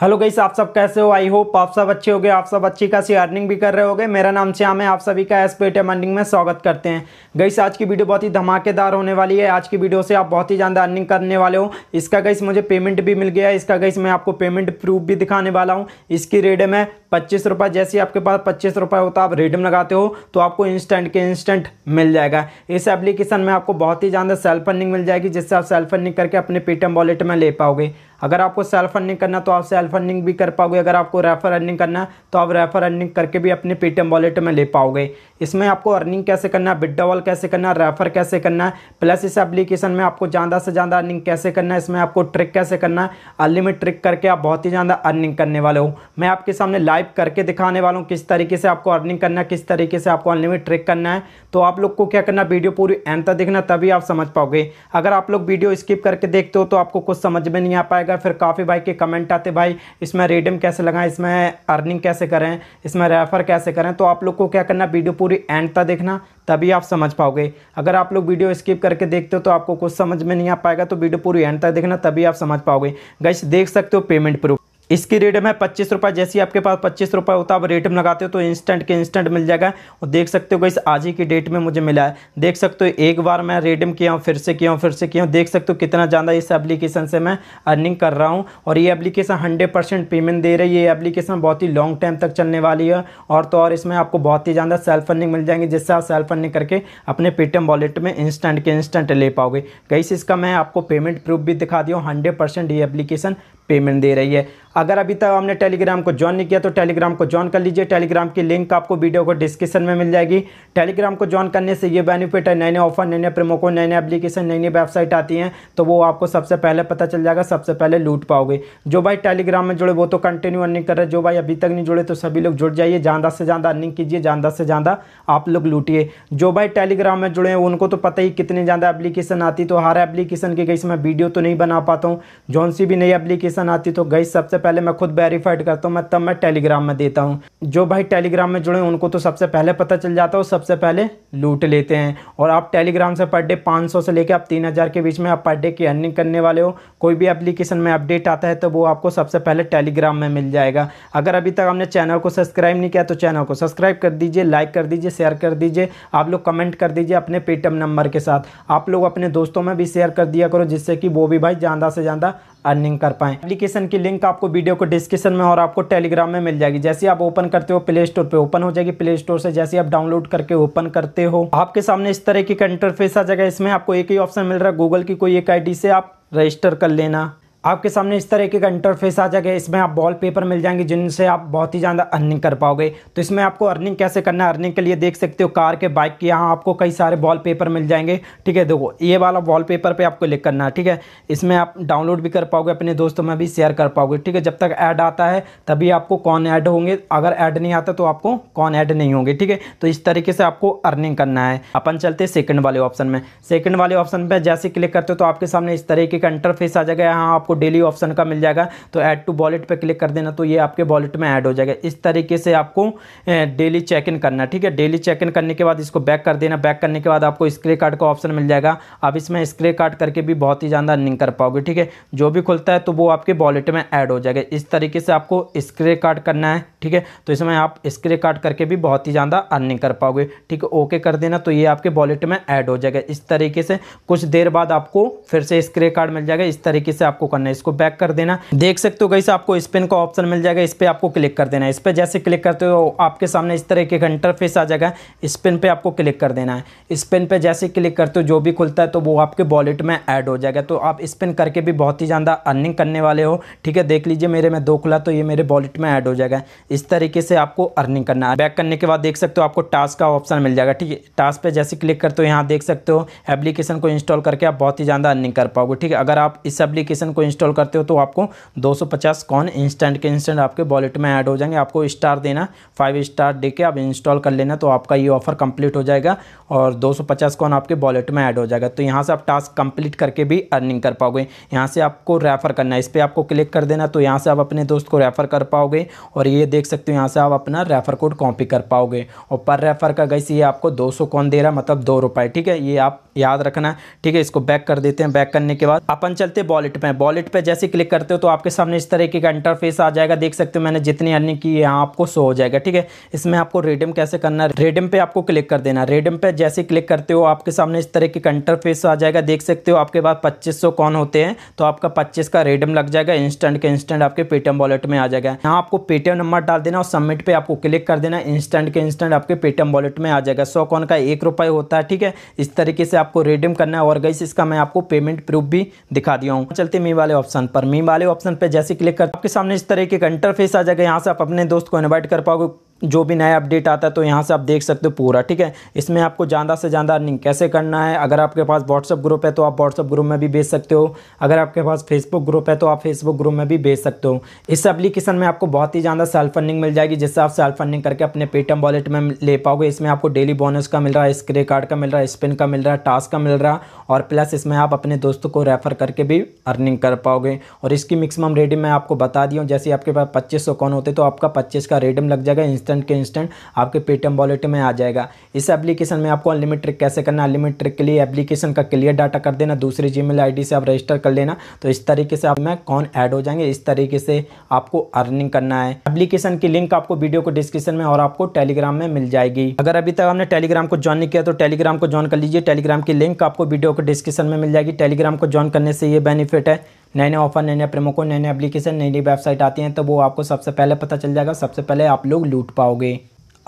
hello गईस आप सब कैसे हो आई होप आप सब अच्छे हो गए आप सब अच्छी खासी अर्निंग भी कर रहे गए मेरा नाम श्याम है आप सभी का एस पेटीएम अर्निंग में स्वागत करते हैं गईस आज की वीडियो बहुत ही धमाकेदार होने वाली है आज की वीडियो से आप बहुत ही ज़्यादा अर्निंग करने वाले हो इसका गई मुझे पेमेंट भी मिल गया है इसका गईस मैं आपको पेमेंट प्रूफ भी दिखाने वाला हूँ इसकी रेडम है पच्चीस रुपये जैसे आपके पास पच्चीस रुपये होता आप रेडम लगाते हो तो आपको इंस्टेंट के इंस्टेंट मिल जाएगा इस एप्लीकेशन में आपको बहुत ही ज़्यादा सेल्फ अर्निंग मिल जाएगी जिससे आप सेल्फ अर्निंग करके अपने पेटीएम वॉलेट में ले पाओगे अगर आपको सेल्फ अर्निंग करना तो आप सेल्फ अर्निंग भी कर पाओगे अगर आपको रेफर अर्निंग करना है तो आप रेफर अर्निंग करके भी अपने पेटीएम वॉलेट में ले पाओगे इसमें आपको अर्निंग कैसे करना है विड्रॉवल कैसे करना है रेफर कैसे करना है प्लस इस एप्लीकेशन में आपको ज़्यादा से ज़्यादा अर्निंग कैसे करना इसमें आपको ट्रिक कैसे करना है अनलिमिट ट्रिक करके आप बहुत ही ज़्यादा अर्निंग करने वाले हो मैं आपके सामने लाइव करके दिखाने वाला हूँ किस तरीके से आपको अर्निंग करना है किस तरीके से आपको अनलिमिट ट्रिक करना है तो आप लोग को क्या करना वीडियो पूरी एंड तक देखना तभी आप समझ पाओगे अगर आप लोग वीडियो स्किप करके देखते हो तो आपको कुछ समझ में नहीं आ पाएगा है फिर काफ़ी भाई के कमेंट आते भाई इसमें रेडियम कैसे लगाएं इसमें अर्निंग कैसे करें इसमें रेफ़र कैसे करें तो आप लोग को क्या करना वीडियो पूरी एंड तक देखना तभी आप समझ पाओगे अगर आप लोग वीडियो स्किप करके देखते हो तो आपको कुछ समझ में नहीं आ पाएगा तो वीडियो पूरी एंड तक देखना तभी आप समझ पाओगे गैस देख सकते हो पेमेंट प्रूफ इसकी रेट में पच्चीस रुपये जैसे आपके पास पच्चीस रुपये होता है आप रेट में लगाते हो तो इंस्टेंट के इंस्टेंट मिल जाएगा और देख सकते हो गई आज ही की डेट में मुझे मिला है देख सकते हो एक बार मैं रेडम किया हूँ फिर से किया हूँ फिर से किया हूँ देख सकते हो कितना ज़्यादा इस एप्लीकेशन से मैं अर्निंग कर रहा हूँ और ये एप्लीकेशन हंड्रेड पेमेंट दे रही है ये एप्लीकेशन बहुत ही लॉन्ग टाइम तक चलने वाली है और तो और इसमें आपको बहुत ही ज़्यादा सेल्फ अर्निंग मिल जाएंगे जिससे आप सेल्फ अर्निंग करके अपने पेटीएम वॉलेट में इंस्टेंट के इंस्टेंट ले पाओगे गई इसका मैं आपको पेमेंट प्रूफ भी दिखा दिया हूँ हंड्रेड ये एप्लीकेशन पेमेंट दे रही है अगर अभी तक हमने टेलीग्राम को ज्वाइन नहीं किया तो टेलीग्राम को ज्वाइन कर लीजिए टेलीग्राम की लिंक आपको वीडियो को डिस्क्रिप्शन में मिल जाएगी टेलीग्राम को ज्वाइन करने से ये बेनिफिट है नए नए ऑफर नए नए प्रोमो कोड नए नए एप्लीकेशन नई नई वेबसाइट आती हैं तो वो आपको सबसे पहले पता चल जाएगा सबसे पहले लूट पाओगे जो भाई टेलीग्राम में जुड़े वो तो कंटिन्यू अर्निंग कर रहे जो भाई अभी तक नहीं जुड़े तो सभी लोग जुड़ जाइए ज़्यादा से ज़्यादा अर्निंग कीजिए ज़्यादा से ज़्यादा आप लोग लूटिए जो भाई टेलीग्राम में जुड़े हैं उनको तो पता ही कितनी ज़्यादा एप्लीकेशन आती तो हर एप्लीकेशन की कहीं से मैं वीडियो तो नहीं बना पाता हूँ जौन सी भी नई एप्लीकेशन नोटिफिकेशन आती तो गई सबसे पहले मैं खुद वेरीफाइड करता हूँ मैं तब मैं टेलीग्राम में देता हूँ जो भाई टेलीग्राम में जुड़े उनको तो सबसे पहले पता चल जाता है सबसे पहले लूट लेते हैं और आप टेलीग्राम से पर डे पाँच से लेकर आप तीन के बीच में आप पर डे की अर्निंग करने वाले हो कोई भी अप्लीकेशन में अपडेट आता है तो वो आपको सबसे पहले टेलीग्राम में मिल जाएगा अगर अभी तक हमने चैनल को सब्सक्राइब नहीं किया तो चैनल को सब्सक्राइब कर दीजिए लाइक कर दीजिए शेयर कर दीजिए आप लोग कमेंट कर दीजिए अपने पेटीएम नंबर के साथ आप लोग अपने दोस्तों में भी शेयर कर दिया करो जिससे कि वो भी भाई ज़्यादा से ज़्यादा अर्निंग कर पाए एप्लीकेशन की लिंक आपको वीडियो को डिस्क्रिप्शन में और आपको टेलीग्राम में मिल जाएगी जैसे आप ओपन करते हो प्ले स्टोर पर ओपन हो जाएगी प्ले स्टोर से जैसे आप डाउनलोड करके ओपन करते हो आपके सामने इस तरह की इंटरफेस आ जाएगा इसमें आपको एक ही ऑप्शन मिल रहा है गूगल की कोई एक आई से आप रजिस्टर कर लेना आपके सामने इस तरीके का इंटरफेस आ जाएगा इसमें आप बॉल पेपर मिल जाएंगे जिनसे आप बहुत ही ज़्यादा अर्निंग कर पाओगे तो इसमें आपको अर्निंग कैसे करना है अर्निंग के लिए देख सकते हो कार के बाइक के यहाँ आपको कई सारे बॉल पेपर मिल जाएंगे ठीक है देखो ये वाला वॉल पेपर पर पे आपको क्लिक करना है ठीक है इसमें आप डाउनलोड भी कर पाओगे अपने दोस्तों में भी शेयर कर पाओगे ठीक है जब तक ऐड आता है तभी आपको कौन ऐड होंगे अगर ऐड नहीं आता तो आपको कौन ऐड नहीं होंगे ठीक है तो इस तरीके से आपको अर्निंग करना है अपन चलते सेकंड वाले ऑप्शन में सेकंड वाले ऑप्शन पर जैसे क्लिक करते हो तो आपके सामने इस तरीके का इंटरफेस आ जाएगा यहाँ आपको डेली ऑप्शन का मिल जाएगा तो ऐड टू वॉलेट पर क्लिक कर देना तो ये आपके वॉलेट में ऐड हो जाएगा इस तरीके से आपको डेली चेक इन करना ठीक है डेली चेक इन करने के बाद इसको बैक कर देना बैक करने के बाद आपको स्क्रे कार्ड का ऑप्शन मिल जाएगा आप इसमें स्क्रे कार्ड करके भी बहुत ही ज़्यादा अर्निंग कर पाओगे ठीक है जो भी खुलता है तो वो आपके वॉलेट में ऐड हो जाएगा इस तरीके से आपको स्क्रे कार्ड करना है ठीक है तो इसमें आप स्क्रे कार्ड करके भी बहुत ही ज़्यादा अर्निंग कर पाओगे ठीक है ओके कर देना तो ये आपके वॉलेट में ऐड हो जाएगा इस तरीके से कुछ देर बाद आपको फिर से स्क्रे कार्ड मिल जाएगा इस तरीके से आपको करना करना है इसको बैक कर देना देख सकते हो कहीं आपको स्पिन का ऑप्शन मिल जाएगा इस पर आपको क्लिक कर देना है इस पर जैसे क्लिक करते हो आपके सामने इस तरह के इंटरफेस आ जाएगा स्पिन पर आपको क्लिक कर देना है स्पिन पर जैसे क्लिक करते हो जो भी खुलता है तो वो आपके वॉलेट में ऐड हो जाएगा तो आप स्पिन करके भी बहुत ही ज़्यादा अर्निंग करने वाले हो ठीक है देख लीजिए मेरे में दो खुला तो ये मेरे वॉलेट में ऐड हो जाएगा इस तरीके से आपको अर्निंग करना है बैक करने के बाद देख सकते हो आपको टास्क का ऑप्शन मिल जाएगा ठीक है टास्क पे जैसे क्लिक करते हो यहाँ देख सकते हो एप्लीकेशन को इंस्टॉल करके आप बहुत ही ज़्यादा अर्निंग कर पाओगे ठीक है अगर आप इस एप्लीकेशन को इंस्टॉल करते हो तो आपको 250 कॉन इंस्टेंट के इंस्टेंट आपके वॉलेट में ऐड हो जाएंगे आपको स्टार देना फाइव स्टार दे के आप इंस्टॉल कर लेना तो आपका ये ऑफर कंप्लीट हो जाएगा और 250 कॉन आपके वॉलेट में ऐड हो जाएगा तो यहाँ से आप टास्क कंप्लीट करके भी अर्निंग कर पाओगे यहाँ से आपको रेफ़र करना है इस पर आपको क्लिक कर देना तो यहाँ से आप अपने दोस्त को रेफ़र कर पाओगे और ये देख सकते हो यहाँ से आप अपना रेफ़र कोड कॉपी कर पाओगे और पर रेफ़र का गैस ये आपको दो सौ कौन दे रहा मतलब दो रुपए ठीक है ये आप याद रखना है ठीक है इसको बैक कर देते हैं बैक करने के बाद अपन चलते हैं वॉलेट पे वॉलेट पे जैसे क्लिक करते हो तो आपके सामने इस तरीके का इंटरफेस आ जाएगा देख सकते हो मैंने जितनी अर्निंग की है आपको शो हो जाएगा ठीक है इसमें आपको रेडियम कैसे करना है रेडियम पे आपको क्लिक कर देना रेडियम पे जैसे क्लिक करते हो आपके सामने इस तरीके का इंटरफेस आ जाएगा देख सकते हो आपके पास पच्चीस कौन होते हैं तो आपका पच्चीस का रेडियम लग जाएगा इंस्टेंट के इंस्टेंट आपके पेटीएम वॉलेट में आ जाएगा यहाँ आपको पेटीएम नंबर डाल देना और सबमिट पे आपको क्लिक कर देना इंस्टेंट के इंस्टेंट आपके पेटीएम वॉलेट में आ जाएगा सौ कौन का एक रुपये होता है ठीक है इस तरीके से आपको रिडीम करना है और गई इसका मैं आपको पेमेंट प्रूफ भी दिखा दिया हूँ चलते मी वाले ऑप्शन पर मी वाले ऑप्शन पर जैसे क्लिक कर आपके सामने इस तरह के इंटरफेस आ जाएगा यहाँ से आप अपने दोस्त को इन्वाइट कर पाओगे जो भी नया अपडेट आता है तो यहाँ से आप देख सकते हो पूरा ठीक है इसमें आपको ज़्यादा से ज़्यादा अर्निंग कैसे करना है अगर आपके पास व्हाट्सअप ग्रुप है तो आप व्हाट्सअप ग्रुप में भी बेच सकते हो अगर आपके पास फेसबुक ग्रुप है तो आप फेसबुक ग्रुप में भी बेच सकते हो इस एप्लीकेशन में आपको बहुत ही ज़्यादा सेल्फ अर्निंग मिल जाएगी जिससे आप सेल्फ अर्निंग करके अपने पेटीएम वॉलेट में ले पाओगे इसमें आपको डेली बोनस का मिल रहा है स्क्रे कार्ड का मिल रहा है स्पिन का मिल रहा है टास्क का मिल रहा है और प्लस इसमें आप अपने दोस्तों को रेफ़र करके भी अर्निंग कर पाओगे और इसकी मिक्सिमम रेडियम मैं आपको बता दी हूँ जैसे आपके पास पच्चीस कौन होते तो आपका पच्चीस का रेडियम लग जाएगा इंस्टेंट इंस्टेंट के इंस्टेंट आपके पेटीएम वॉलेट में आ जाएगा इस एप्लीकेशन में आपको अनलिमिट ट्रिक कैसे करना अनलिमिट ट्रिक के लिए एप्लीकेशन का क्लियर डाटा कर देना दूसरी जी मेल से आप रजिस्टर कर लेना तो इस तरीके से आप में कौन ऐड हो जाएंगे इस तरीके से आपको अर्निंग करना है एप्लीकेशन की लिंक आपको वीडियो को डिस्क्रिप्शन में और आपको टेलीग्राम में मिल जाएगी अगर अभी तक आपने टेलीग्राम को ज्वाइन नहीं किया तो टेलीग्राम को ज्वाइन कर लीजिए टेलीग्राम की लिंक आपको वीडियो को डिस्क्रिप्शन में मिल जाएगी टेलीग्राम को ज्वाइन करने से ये बेनिफिट है नए नए ऑफर नए नए प्रेमो को नए नए एप्लीकेशन नई नई वेबसाइट आती हैं तो वो आपको सबसे पहले पता चल जाएगा सबसे पहले आप लोग लूट पाओगे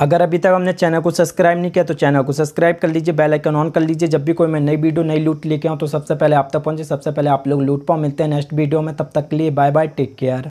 अगर अभी तक हमने चैनल को सब्सक्राइब नहीं किया तो चैनल को सब्सक्राइब कर लीजिए बेल आइकन ऑन कर लीजिए जब भी कोई मैं नई वीडियो नई लूट लेके आऊँ तो सबसे पहले आप तक पहुँचे सबसे पहले आप लोग लूट पाओ मिलते हैं नेक्स्ट वीडियो में तब तक के लिए बाय बाय टेक केयर